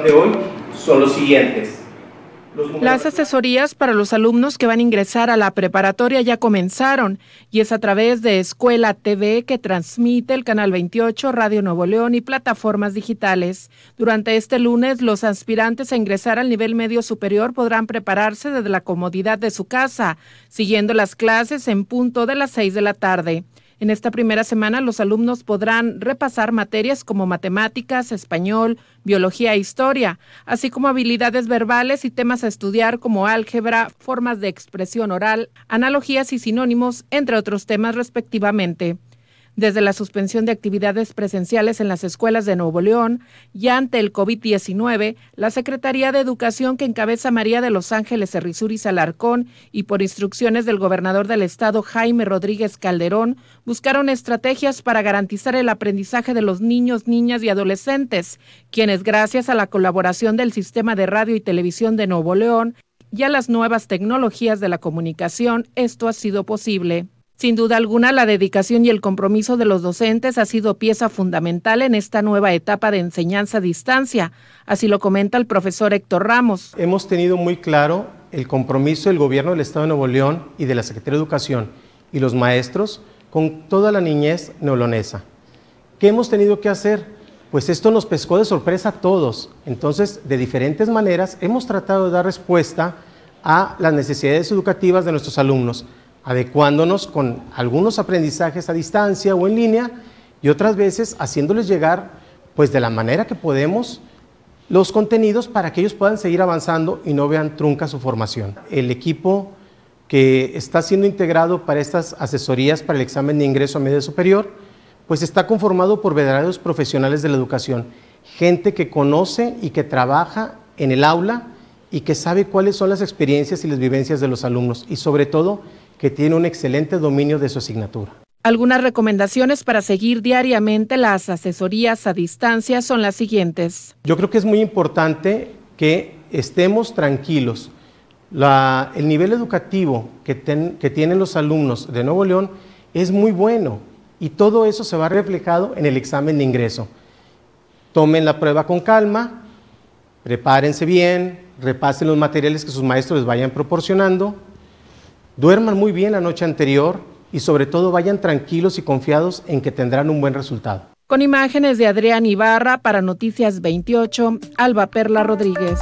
de hoy son los siguientes. Las asesorías para los alumnos que van a ingresar a la preparatoria ya comenzaron y es a través de Escuela TV que transmite el Canal 28, Radio Nuevo León y plataformas digitales. Durante este lunes, los aspirantes a ingresar al nivel medio superior podrán prepararse desde la comodidad de su casa, siguiendo las clases en punto de las 6 de la tarde. En esta primera semana los alumnos podrán repasar materias como matemáticas, español, biología e historia, así como habilidades verbales y temas a estudiar como álgebra, formas de expresión oral, analogías y sinónimos, entre otros temas respectivamente desde la suspensión de actividades presenciales en las escuelas de Nuevo León y ante el COVID-19, la Secretaría de Educación que encabeza María de Los Ángeles Errizuriz Alarcón y por instrucciones del gobernador del estado Jaime Rodríguez Calderón, buscaron estrategias para garantizar el aprendizaje de los niños, niñas y adolescentes, quienes gracias a la colaboración del sistema de radio y televisión de Nuevo León, y a las nuevas tecnologías de la comunicación, esto ha sido posible. Sin duda alguna, la dedicación y el compromiso de los docentes ha sido pieza fundamental en esta nueva etapa de enseñanza a distancia. Así lo comenta el profesor Héctor Ramos. Hemos tenido muy claro el compromiso del gobierno del Estado de Nuevo León y de la Secretaría de Educación y los maestros con toda la niñez neolonesa. ¿Qué hemos tenido que hacer? Pues esto nos pescó de sorpresa a todos. Entonces, de diferentes maneras, hemos tratado de dar respuesta a las necesidades educativas de nuestros alumnos adecuándonos con algunos aprendizajes a distancia o en línea y otras veces haciéndoles llegar, pues de la manera que podemos, los contenidos para que ellos puedan seguir avanzando y no vean trunca su formación. El equipo que está siendo integrado para estas asesorías para el examen de ingreso a medio superior, pues está conformado por veteranos profesionales de la educación, gente que conoce y que trabaja en el aula y que sabe cuáles son las experiencias y las vivencias de los alumnos y sobre todo que tiene un excelente dominio de su asignatura. Algunas recomendaciones para seguir diariamente las asesorías a distancia son las siguientes. Yo creo que es muy importante que estemos tranquilos. el nivel educativo que, que tienen los alumnos de Nuevo León es muy bueno y todo eso se va reflejado en el examen de ingreso. Tomen la prueba con calma, prepárense bien, repasen los materiales que sus maestros les vayan proporcionando Duerman muy bien la noche anterior y sobre todo vayan tranquilos y confiados en que tendrán un buen resultado. Con imágenes de Adrián Ibarra para Noticias 28, Alba Perla Rodríguez.